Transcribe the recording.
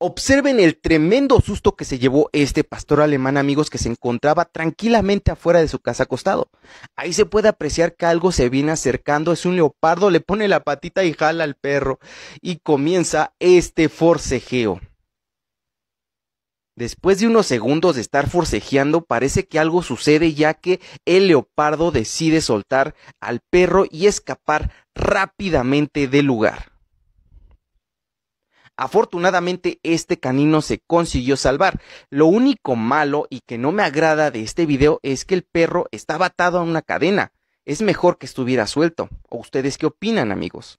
Observen el tremendo susto que se llevó este pastor alemán, amigos, que se encontraba tranquilamente afuera de su casa acostado. Ahí se puede apreciar que algo se viene acercando, es un leopardo, le pone la patita y jala al perro, y comienza este forcejeo. Después de unos segundos de estar forcejeando, parece que algo sucede ya que el leopardo decide soltar al perro y escapar rápidamente del lugar. Afortunadamente este canino se consiguió salvar. Lo único malo y que no me agrada de este video es que el perro estaba atado a una cadena. Es mejor que estuviera suelto. ¿O ustedes qué opinan amigos?